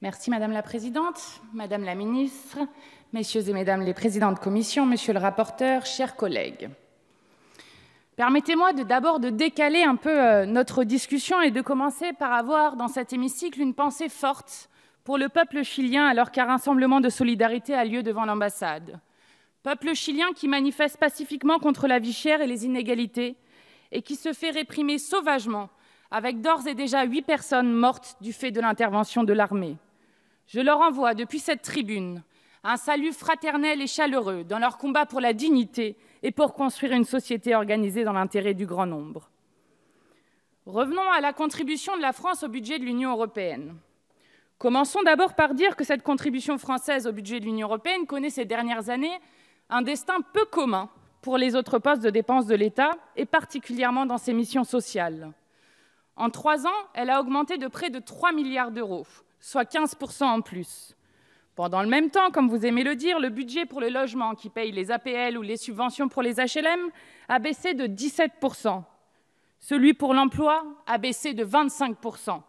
Merci Madame la Présidente, Madame la Ministre, Messieurs et Mesdames les Présidents de Commission, Monsieur le Rapporteur, chers collègues. Permettez-moi d'abord de, décaler un peu euh, notre discussion et de commencer par avoir dans cet hémicycle une pensée forte pour le peuple chilien alors qu'un rassemblement de solidarité a lieu devant l'ambassade. Peuple chilien qui manifeste pacifiquement contre la vie chère et les inégalités et qui se fait réprimer sauvagement avec d'ores et déjà huit personnes mortes du fait de l'intervention de l'armée. Je leur envoie depuis cette tribune un salut fraternel et chaleureux dans leur combat pour la dignité et pour construire une société organisée dans l'intérêt du grand nombre. Revenons à la contribution de la France au budget de l'Union européenne. Commençons d'abord par dire que cette contribution française au budget de l'Union européenne connaît ces dernières années un destin peu commun pour les autres postes de dépenses de l'État et particulièrement dans ses missions sociales. En trois ans, elle a augmenté de près de 3 milliards d'euros, soit 15% en plus. Pendant le même temps, comme vous aimez le dire, le budget pour le logement qui paye les APL ou les subventions pour les HLM a baissé de 17%. Celui pour l'emploi a baissé de 25%.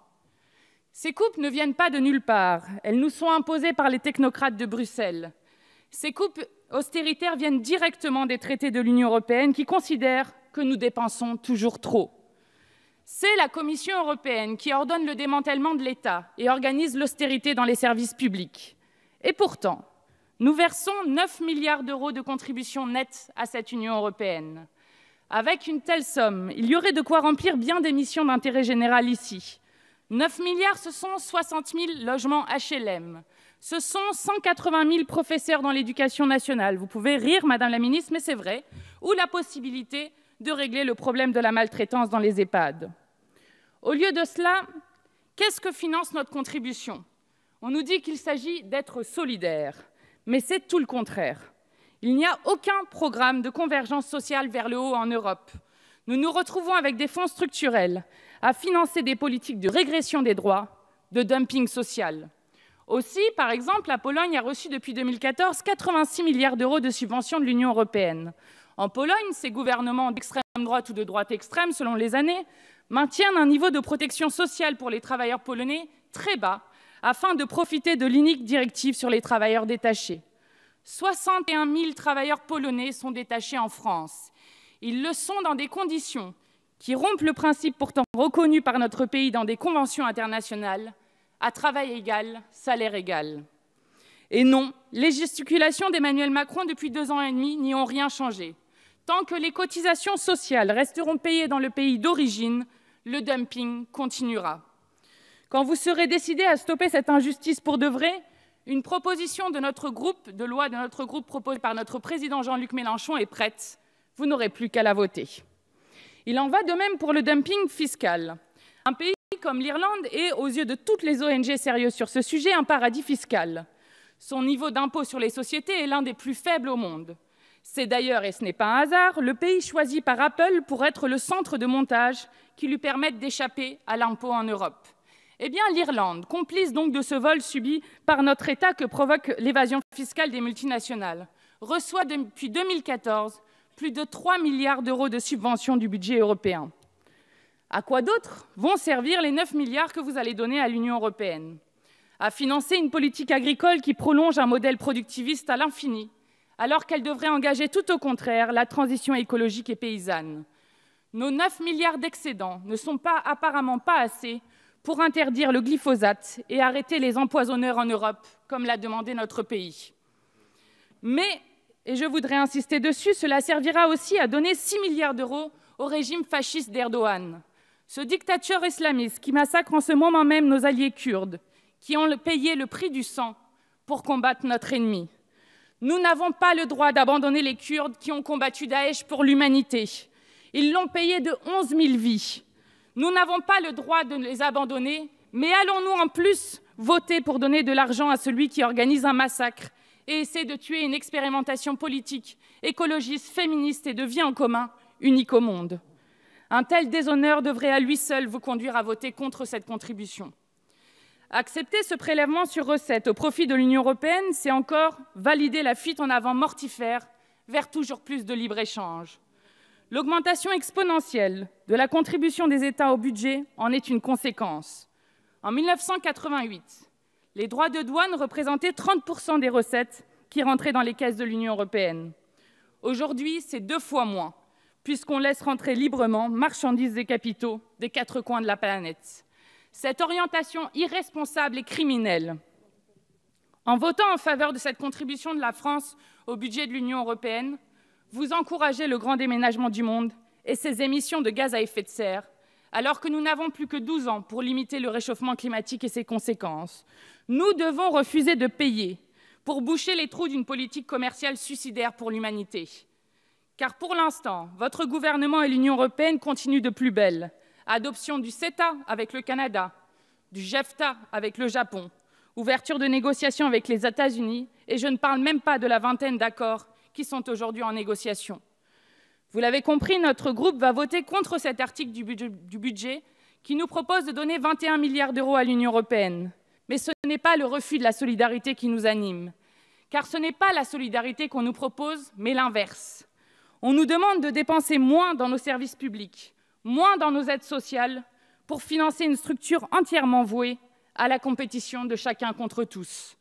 Ces coupes ne viennent pas de nulle part. Elles nous sont imposées par les technocrates de Bruxelles. Ces coupes austéritaires viennent directement des traités de l'Union européenne qui considèrent que nous dépensons toujours trop. C'est la Commission européenne qui ordonne le démantèlement de l'État et organise l'austérité dans les services publics. Et pourtant, nous versons 9 milliards d'euros de contributions nettes à cette Union européenne. Avec une telle somme, il y aurait de quoi remplir bien des missions d'intérêt général ici. 9 milliards, ce sont 60 000 logements HLM. Ce sont 180 000 professeurs dans l'éducation nationale. Vous pouvez rire, Madame la Ministre, mais c'est vrai. Ou la possibilité de régler le problème de la maltraitance dans les EHPAD. Au lieu de cela, qu'est-ce que finance notre contribution On nous dit qu'il s'agit d'être solidaire, mais c'est tout le contraire. Il n'y a aucun programme de convergence sociale vers le haut en Europe. Nous nous retrouvons avec des fonds structurels à financer des politiques de régression des droits, de dumping social. Aussi, par exemple, la Pologne a reçu depuis 2014 86 milliards d'euros de subventions de l'Union européenne. En Pologne, ces gouvernements d'extrême droite ou de droite extrême, selon les années, maintiennent un niveau de protection sociale pour les travailleurs polonais très bas, afin de profiter de l'unique directive sur les travailleurs détachés. 61 000 travailleurs polonais sont détachés en France. Ils le sont dans des conditions qui rompent le principe pourtant reconnu par notre pays dans des conventions internationales, à travail égal, salaire égal. Et non, les gesticulations d'Emmanuel Macron depuis deux ans et demi n'y ont rien changé. Tant que les cotisations sociales resteront payées dans le pays d'origine, le dumping continuera. Quand vous serez décidé à stopper cette injustice pour de vrai, une proposition de notre groupe, de loi de notre groupe proposée par notre président Jean-Luc Mélenchon est prête. Vous n'aurez plus qu'à la voter. Il en va de même pour le dumping fiscal. Un pays comme l'Irlande est, aux yeux de toutes les ONG sérieuses sur ce sujet, un paradis fiscal. Son niveau d'impôt sur les sociétés est l'un des plus faibles au monde. C'est d'ailleurs, et ce n'est pas un hasard, le pays choisi par Apple pour être le centre de montage qui lui permette d'échapper à l'impôt en Europe. Eh bien, l'Irlande, complice donc de ce vol subi par notre État que provoque l'évasion fiscale des multinationales, reçoit depuis 2014 plus de 3 milliards d'euros de subventions du budget européen. À quoi d'autre vont servir les 9 milliards que vous allez donner à l'Union européenne À financer une politique agricole qui prolonge un modèle productiviste à l'infini, alors qu'elle devrait engager tout au contraire la transition écologique et paysanne. Nos 9 milliards d'excédents ne sont pas apparemment pas assez pour interdire le glyphosate et arrêter les empoisonneurs en Europe, comme l'a demandé notre pays. Mais, et je voudrais insister dessus, cela servira aussi à donner 6 milliards d'euros au régime fasciste d'Erdogan, ce dictateur islamiste qui massacre en ce moment même nos alliés kurdes, qui ont payé le prix du sang pour combattre notre ennemi. Nous n'avons pas le droit d'abandonner les Kurdes qui ont combattu Daesh pour l'humanité. Ils l'ont payé de 11 000 vies. Nous n'avons pas le droit de les abandonner, mais allons-nous en plus voter pour donner de l'argent à celui qui organise un massacre et essaie de tuer une expérimentation politique, écologiste, féministe et de vie en commun unique au monde Un tel déshonneur devrait à lui seul vous conduire à voter contre cette contribution. Accepter ce prélèvement sur recettes au profit de l'Union européenne, c'est encore valider la fuite en avant mortifère vers toujours plus de libre-échange. L'augmentation exponentielle de la contribution des États au budget en est une conséquence. En 1988, les droits de douane représentaient 30% des recettes qui rentraient dans les caisses de l'Union européenne. Aujourd'hui, c'est deux fois moins, puisqu'on laisse rentrer librement marchandises et capitaux des quatre coins de la planète cette orientation irresponsable et criminelle. En votant en faveur de cette contribution de la France au budget de l'Union européenne, vous encouragez le grand déménagement du monde et ses émissions de gaz à effet de serre, alors que nous n'avons plus que 12 ans pour limiter le réchauffement climatique et ses conséquences. Nous devons refuser de payer pour boucher les trous d'une politique commerciale suicidaire pour l'humanité. Car pour l'instant, votre gouvernement et l'Union européenne continuent de plus belle adoption du CETA avec le Canada, du JEFTA avec le Japon, ouverture de négociations avec les États-Unis, et je ne parle même pas de la vingtaine d'accords qui sont aujourd'hui en négociation. Vous l'avez compris, notre groupe va voter contre cet article du budget, du budget qui nous propose de donner 21 milliards d'euros à l'Union européenne. Mais ce n'est pas le refus de la solidarité qui nous anime, car ce n'est pas la solidarité qu'on nous propose, mais l'inverse. On nous demande de dépenser moins dans nos services publics, moins dans nos aides sociales, pour financer une structure entièrement vouée à la compétition de chacun contre tous.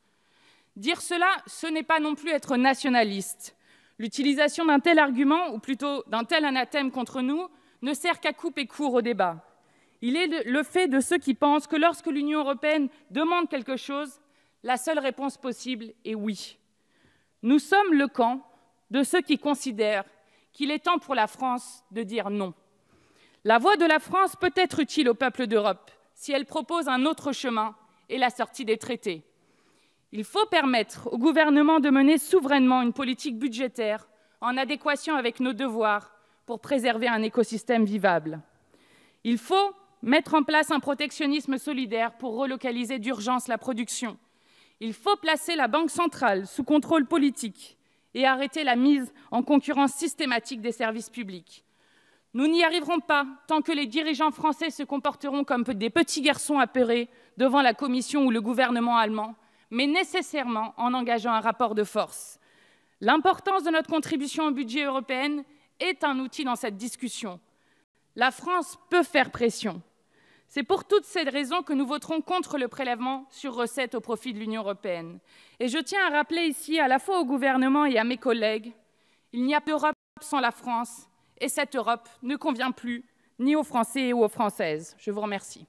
Dire cela, ce n'est pas non plus être nationaliste. L'utilisation d'un tel argument, ou plutôt d'un tel anathème contre nous, ne sert qu'à couper court au débat. Il est le fait de ceux qui pensent que lorsque l'Union européenne demande quelque chose, la seule réponse possible est oui. Nous sommes le camp de ceux qui considèrent qu'il est temps pour la France de dire non. La voix de la France peut être utile au peuple d'Europe si elle propose un autre chemin et la sortie des traités. Il faut permettre au gouvernement de mener souverainement une politique budgétaire en adéquation avec nos devoirs pour préserver un écosystème vivable. Il faut mettre en place un protectionnisme solidaire pour relocaliser d'urgence la production. Il faut placer la Banque centrale sous contrôle politique et arrêter la mise en concurrence systématique des services publics. Nous n'y arriverons pas tant que les dirigeants français se comporteront comme des petits garçons apeurés devant la Commission ou le gouvernement allemand, mais nécessairement en engageant un rapport de force. L'importance de notre contribution au budget européen est un outil dans cette discussion. La France peut faire pression. C'est pour toutes ces raisons que nous voterons contre le prélèvement sur recettes au profit de l'Union européenne. Et je tiens à rappeler ici, à la fois au gouvernement et à mes collègues, il n'y a pas d'Europe sans la France et cette Europe ne convient plus ni aux Français ni aux Françaises. Je vous remercie.